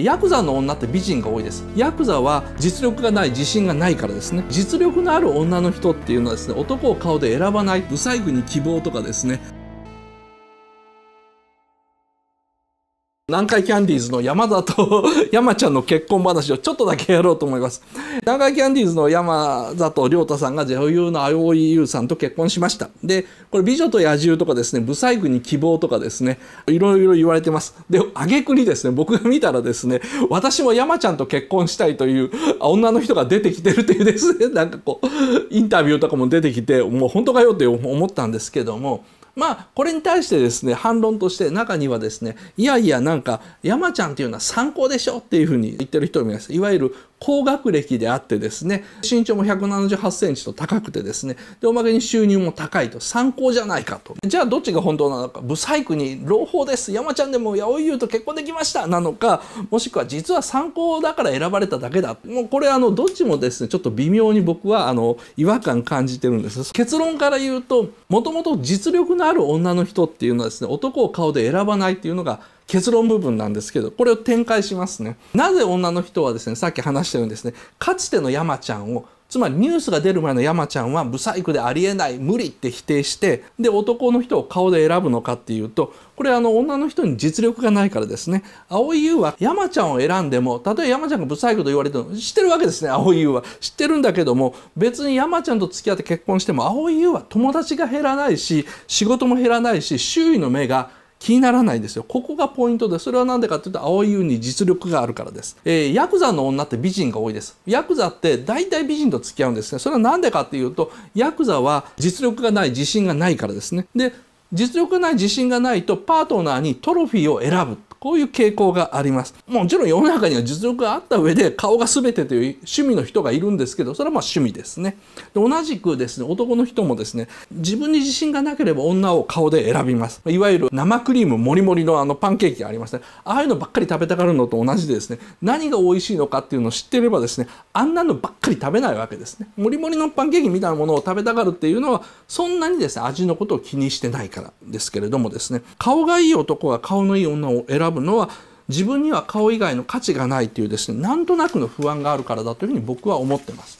ヤクザの女って美人が多いです。ヤクザは実力がない、自信がないからですね。実力のある女の人っていうのはですね、男を顔で選ばない、不細工に希望とかですね、南海キャンディーズの山田と山ちゃんの結婚話をちょっとだけやろうと思います。南海キャンディーズの山里亮太さんが女優の青井優さんと結婚しました。で、これ美女と野獣とかですね、不細工に希望とかですね、いろいろ言われてます。で、あげくにですね、僕が見たらですね、私も山ちゃんと結婚したいという女の人が出てきてるというですね、なんかこう、インタビューとかも出てきて、もう本当かよって思ったんですけども、まあ、これに対してですね、反論として中にはですね、いやいや、なんか、山ちゃんっていうのは参考でしょっていうふうに言ってる人もいます。いわゆる高学歴であってですね、身長も178センチと高くてですね、で、おまけに収入も高いと、参考じゃないかと。じゃあどっちが本当なのか、ブサイクに朗報です、山ちゃんでも弥生優と結婚できましたなのか、もしくは実は参考だから選ばれただけだ。もうこれあの、どっちもですね、ちょっと微妙に僕はあの、違和感感じてるんです。結論から言うと、もともと実力のある女の人っていうのはですね、男を顔で選ばないっていうのが結論部分なんですけど、これを展開しますね。なぜ女の人はですね、さっき話したようにですね、かつての山ちゃんをつまりニュースが出る前の山ちゃんは不細工でありえない無理って否定してで男の人を顔で選ぶのかっていうとこれあの女の人に実力がないからですね蒼井優は山ちゃんを選んでも例えば山ちゃんが不細工と言われても知ってるわけですね蒼井優は知ってるんだけども別に山ちゃんと付き合って結婚しても蒼井優は友達が減らないし仕事も減らないし周囲の目が気にならないですよ。ここがポイントです。それは何でかっていうと、青い優に実力があるからです。えー、ヤクザの女って美人が多いです。ヤクザって大体美人と付き合うんですね。それは何でかっていうと、ヤクザは実力がない、自信がないからですね。で、実力がない自信がないとパートナーにトロフィーを選ぶこういう傾向があります。もちろん世の中には実力があった上で顔が全てという趣味の人がいるんですけど、それはまあ趣味ですね。で同じくですね、男の人もですね、自分に自信がなければ女を顔で選びます。いわゆる生クリームもりもりのあのパンケーキがありますね。ああいうのばっかり食べたがるのと同じでですね、何が美味しいのかっていうのを知ってればですね、あんなのばっかり食べないわけですね。もりもりのパンケーキみたいなものを食べたがるっていうのは、そんなにですね、味のことを気にしてないからですけれどもですね、顔がいい男は顔のいい女を選ぶぶのは自分には顔以外の価値がないというですねなんとなくの不安があるからだというふうに僕は思ってます。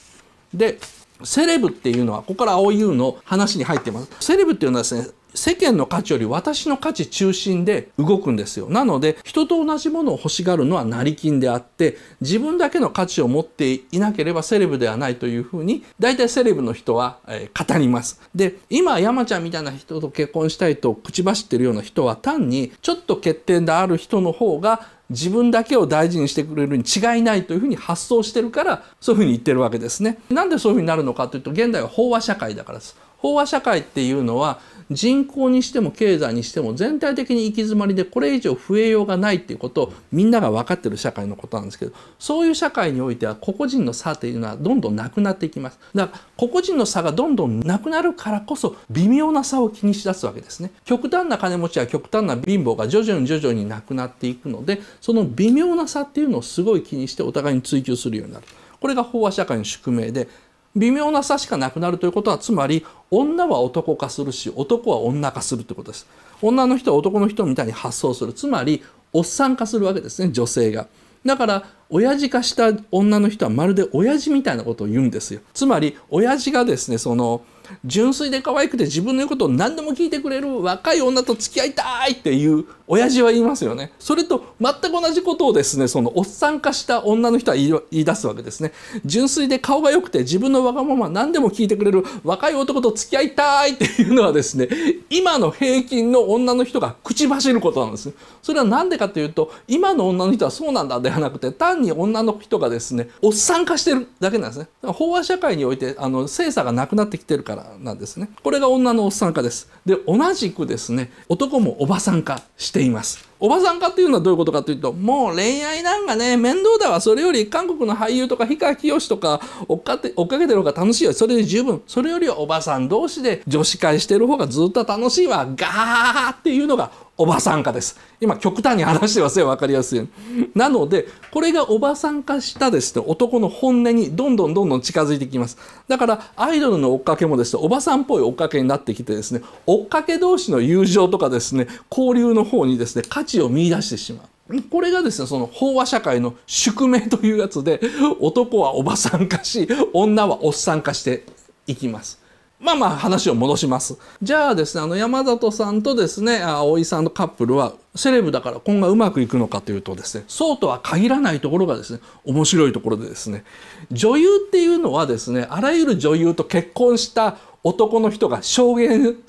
でセレブっていうのはここから青い優の話に入ってます。セレブっていうのはですね世間の価値より私の価値中心で動くんですよ。なので、人と同じものを欲しがるのは成金であって、自分だけの価値を持っていなければセレブではないというふうに、大体セレブの人は、えー、語ります。で、今、山ちゃんみたいな人と結婚したいと口走ってるような人は、単にちょっと欠点である人の方が、自分だけを大事にしてくれるに違いないというふうに発想してるからそういうふうに言ってるわけですね。なんでそういうふうになるのかというと現代は飽和社会だからです。飽和社会っていうのは人口にしても経済にしても全体的に行き詰まりでこれ以上増えようがないっていうことをみんなが分かってる社会のことなんですけどそういう社会においては個々人の差というのはどんどんなくなっていきますだから個々人の差がどんどんなくなるからこそ微妙な差を気にしだすわけですね極端な金持ちや極端な貧乏が徐々に徐々になくなっていくのでその微妙な差っていうのをすごい気にしてお互いに追求するようになるこれが飽和社会の宿命で微妙な差しかなくなるということはつまり女は男化するし男は女化するということです女の人は男の人みたいに発想するつまりおっさん化するわけですね女性がだから親父化した女の人はまるで親父みたいなことを言うんですよつまり親父がですねその純粋で可愛くて自分の言うことを何でも聞いてくれる若い女と付き合いたいっていう親父は言いますよね。それと全く同じことをですね、そのおっさん化した女の人は言い出すわけですね。純粋で顔が良くて自分のわがまま何でも聞いてくれる若い男と付き合いたいっていうのはですね、今の平均の女の人が口走ることなんです。それは何でかというと、今の女の人はそうなんだではなくて、単に女の人がですね、おっさん化してるだけなんですね。飽和社会においてあの性差がなくなってきてるからなんですねこれが女のおっさん化ですで同じくですね男もおばさん化していますおばさん化っていうのはどういうことかというともう恋愛なんかね面倒だわそれより韓国の俳優とか氷川きよしとか追っかけ追っかけてる方が楽しいよそれで十分それよりおばさん同士で女子会してる方がずっと楽しいわガーっていうのがおばさん化です。今極端に話してますよ分かりやすいなのでこれがおばさん化したですね男の本音にどんどんどんどん近づいてきます。だからアイドルの追っかけもですねおばさんっぽい追っかけになってきてですね追っかけ同士の友情とかですね交流の方にですね価値を見いだしてしまう。これがですねその飽和社会の宿命というやつで男はおばさん化し女はおっさん化していきます。まあまあ話を戻します。じゃあですね、あの山里さんとですね、葵さんのカップルはセレブだから今後うまくいくのかというとですね、そうとは限らないところがですね、面白いところでですね、女優っていうのはですね、あらゆる女優と結婚した男の人が証言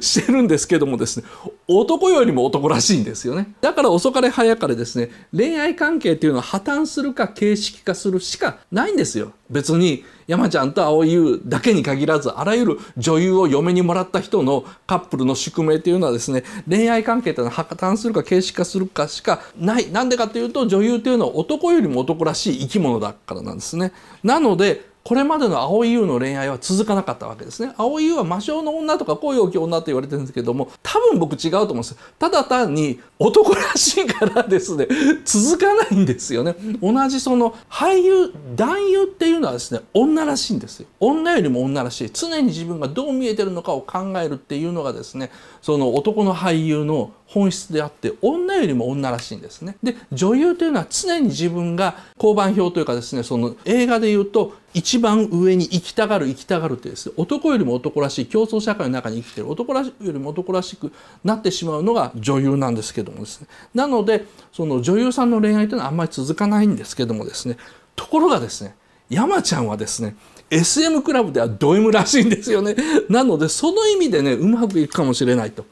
してるんですけどもですね男よりも男らしいんですよねだから遅かれ早かれですね恋愛関係っていうのは破綻するか形式化するしかないんですよ別に山ちゃんと蒼井優だけに限らずあらゆる女優を嫁にもらった人のカップルの宿命というのはですね恋愛関係というのは破綻するか形式化するかしかないなんでかというと女優というのは男よりも男らしい生き物だからなんですねなのでこれまでの青井優の恋愛は続かなかったわけですね。青井優は魔性の女とか恋大きい女と言われてるんですけども、多分僕違うと思うんです。ただ単に男らしいからですね、続かないんですよね。同じその俳優、男優っていうのはですね、女らしいんですよ。女よりも女らしい。常に自分がどう見えてるのかを考えるっていうのがですね、その男の俳優の本質であって女よりも女らしいんですね。で女優というのは常に自分が交番表というかですねその映画で言うと一番上に行きたがる行きたがるってです、ね、男よりも男らしい競争社会の中に生きてる男らよりも男らしくなってしまうのが女優なんですけどもですねなのでその女優さんの恋愛というのはあんまり続かないんですけどもですねところがですね山ちゃんはですね SM クラブではド M らしいんですよね。なのでその意味でねうまくいくかもしれないと。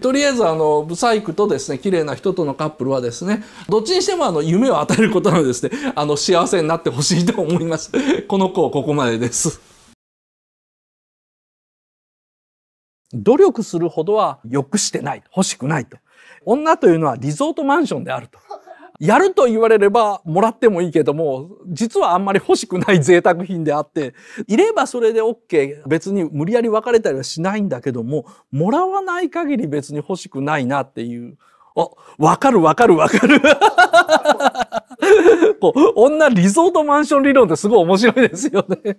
とりあえずあのブサイクとですね綺麗な人とのカップルはですねどっちにしてもあの夢を与えることなのですねあの幸せになってほしいと思います。この子ここまでです。努力するほどはくしてない欲しくないと。女というのはリゾートマンションであると。やると言われればもらってもいいけども、実はあんまり欲しくない贅沢品であって、いればそれで OK、別に無理やり別れたりはしないんだけども、もらわない限り別に欲しくないなっていう。あ、わかるわかるわかる。こう、女リゾートマンション理論ってすごい面白いですよね。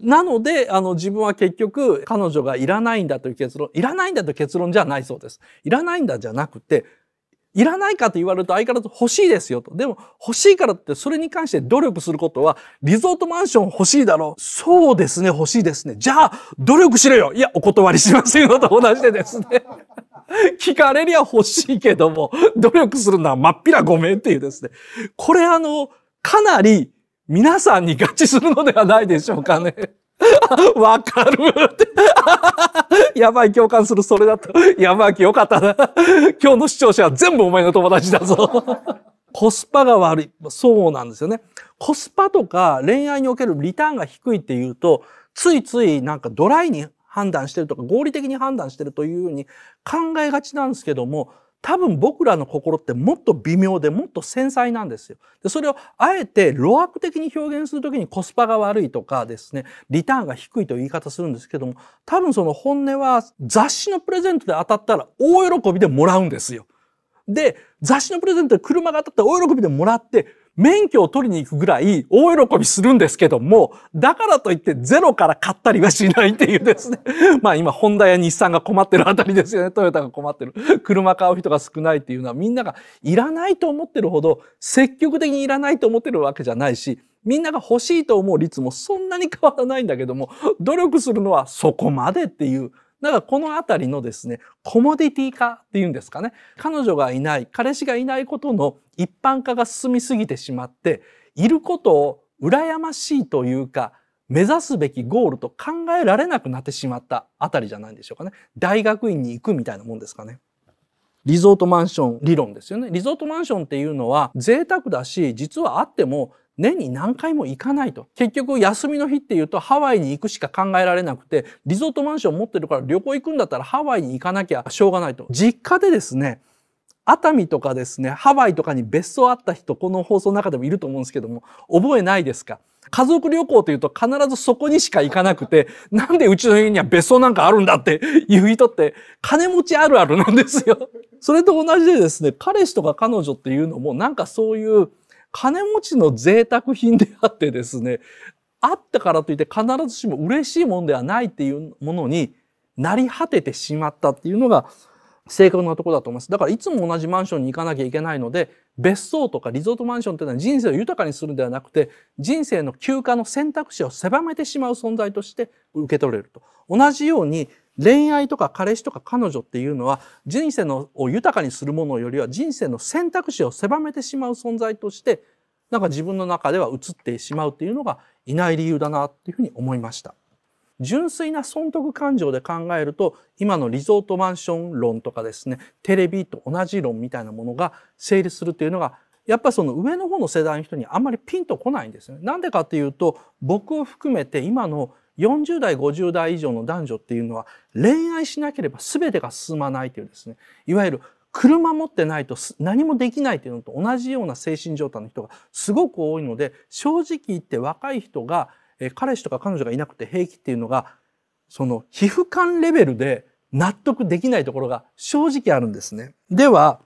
なので、あの、自分は結局、彼女がいらないんだという結論、いらないんだという結論じゃないそうです。いらないんだじゃなくて、いらないかと言われると相変わらず欲しいですよと。でも欲しいからってそれに関して努力することはリゾートマンション欲しいだろう。そうですね、欲しいですね。じゃあ努力しろよ。いや、お断りしませんよと同じでですね。聞かれりゃ欲しいけども、努力するのはまっぴらごめんっていうですね。これあの、かなり皆さんに合致するのではないでしょうかね。わかるって。やばい、共感する、それだと。ばい、よかったな。今日の視聴者は全部お前の友達だぞ。コスパが悪い。そうなんですよね。コスパとか恋愛におけるリターンが低いっていうと、ついついなんかドライに判断してるとか合理的に判断してるというように考えがちなんですけども、多分僕らの心ってもっと微妙でもっと繊細なんですよ。でそれをあえて露悪的に表現する時にコスパが悪いとかですねリターンが低いという言い方するんですけども多分その本音は雑誌のプレゼントで当たったら大喜びでもらうんですよ。で雑誌のプレゼントで車が当たったら大喜びでもらって免許を取りに行くぐらい大喜びするんですけども、だからといってゼロから買ったりはしないっていうですね。まあ今、ホンダや日産が困ってるあたりですよね。トヨタが困ってる。車買う人が少ないっていうのはみんながいらないと思ってるほど積極的にいらないと思ってるわけじゃないし、みんなが欲しいと思う率もそんなに変わらないんだけども、努力するのはそこまでっていうだからこのあたりのですね、コモディティ化っていうんですかね。彼女がいない、彼氏がいないことの一般化が進みすぎてしまって、いることを羨ましいというか、目指すべきゴールと考えられなくなってしまったあたりじゃないでしょうかね。大学院に行くみたいなもんですかね。リゾートマンション理論ですよね。リゾートマンションっていうのは贅沢だし、実はあっても年に何回も行かないと。結局休みの日っていうとハワイに行くしか考えられなくて、リゾートマンション持ってるから旅行行くんだったらハワイに行かなきゃしょうがないと。実家でですね、熱海とかですね、ハワイとかに別荘あった人、この放送の中でもいると思うんですけども、覚えないですか家族旅行というと必ずそこにしか行かなくて、なんでうちの家には別荘なんかあるんだっていう人って金持ちあるあるなんですよ。それと同じでですね、彼氏とか彼女っていうのもなんかそういう金持ちの贅沢品であってですね、あったからといって必ずしも嬉しいもんではないっていうものになり果ててしまったっていうのが正確なところだと思います。だからいつも同じマンションに行かなきゃいけないので、別荘とかリゾートマンションっていうのは人生を豊かにするんではなくて、人生の休暇の選択肢を狭めてしまう存在として受け取れると。同じように恋愛とか彼氏とか彼女っていうのは人生のを豊かにするものよりは人生の選択肢を狭めてしまう存在としてなんか自分の中では映ってしまうっていうのがいない理由だなっていうふうに思いました。純粋な損得感情で考えると今のリゾートマンション論とかですねテレビと同じ論みたいなものが成立するというのがやっぱりその上の方の世代の人にあんまりピンとこないんですよね。なんでかっていうと僕を含めて今の40代50代以上の男女っていうのは恋愛しなければ全てが進まないというですねいわゆる車持ってないと何もできないというのと同じような精神状態の人がすごく多いので正直言って若い人が彼氏とか彼女がいなくて平気っていうのがその皮膚感レベルで納得できないところが正直あるんですね。では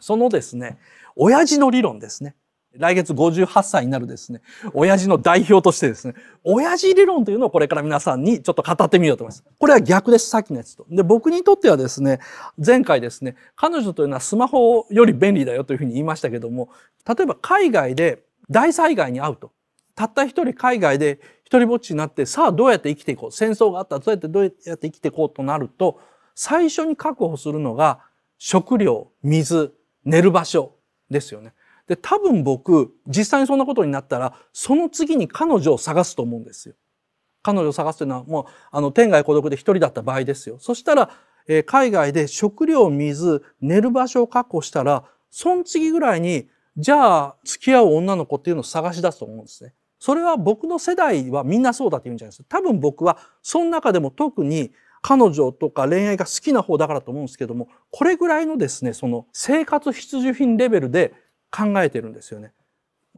そのですね親父の理論ですね。来月58歳になるですね、親父の代表としてですね、親父理論というのをこれから皆さんにちょっと語ってみようと思います。これは逆です、さっきのやつと。で、僕にとってはですね、前回ですね、彼女というのはスマホより便利だよというふうに言いましたけども、例えば海外で大災害に遭うと。たった一人海外で一人ぼっちになって、さあどうやって生きていこう。戦争があったらどうやってどうやって生きていこうとなると、最初に確保するのが食料、水、寝る場所ですよね。で多分僕実際にそんなことになったらその次に彼女を探すと思うんですよ。彼女を探すというのはもうあの天涯孤独で一人だった場合ですよ。そしたら、えー、海外で食料水寝る場所を確保したらその次ぐらいにじゃあ付き合う女の子っていうのを探し出すと思うんですね。それは僕の世代はみんなそうだって言うんじゃないですか。多分僕はその中でも特に彼女とか恋愛が好きな方だからと思うんですけども、これぐらいのですね、その生活必需品レベルで考えてるんですよね。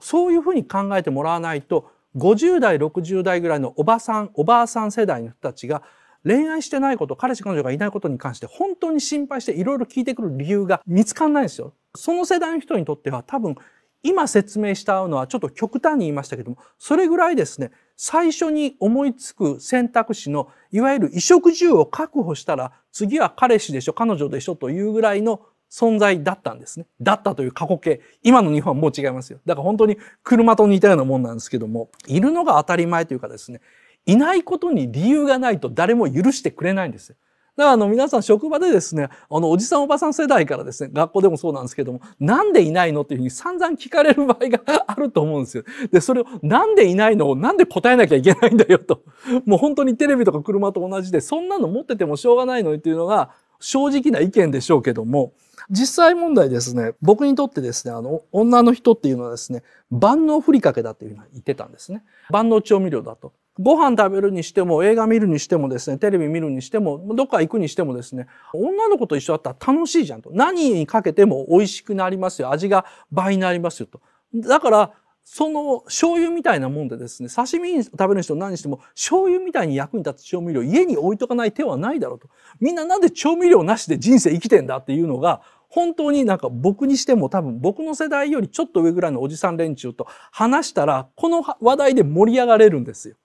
そういうふうに考えてもらわないと50代60代ぐらいのおばさんおばあさん世代の人たちが恋愛してないこと彼氏彼女がいないことに関して本当に心配していろいろ聞いてくる理由が見つかんないんですよ。その世代の人にとっては多分今説明したのはちょっと極端に言いましたけどもそれぐらいですね最初に思いつく選択肢のいわゆる衣食住を確保したら次は彼氏でしょ彼女でしょというぐらいの存在だったんですね。だったという過去形。今の日本はもう違いますよ。だから本当に車と似たようなもんなんですけども、いるのが当たり前というかですね、いないことに理由がないと誰も許してくれないんですよ。だからあの皆さん職場でですね、あのおじさんおばさん世代からですね、学校でもそうなんですけども、なんでいないのっていうふうに散々聞かれる場合があると思うんですよ。で、それをなんでいないのをなんで答えなきゃいけないんだよと。もう本当にテレビとか車と同じで、そんなの持っててもしょうがないのにっていうのが正直な意見でしょうけども、実際問題ですね、僕にとってですね、あの、女の人っていうのはですね、万能ふりかけだというふうに言ってたんですね。万能調味料だと。ご飯食べるにしても、映画見るにしてもですね、テレビ見るにしても、どっか行くにしてもですね、女の子と一緒だったら楽しいじゃんと。何にかけても美味しくなりますよ。味が倍になりますよと。だから、その醤油みたいなもんでですね、刺身食べる人何にしても、醤油みたいに役に立つ調味料、家に置いとかない手はないだろうと。みんななんで調味料なしで人生生きてんだっていうのが、本当になんか僕にしても多分僕の世代よりちょっと上ぐらいのおじさん連中と話したらこの話題で盛り上がれるんですよ。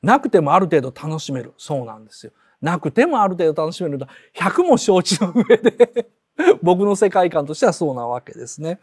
なくてもある程度楽しめる。そうなんですよ。なくてもある程度楽しめると100も承知の上で僕の世界観としてはそうなわけですね。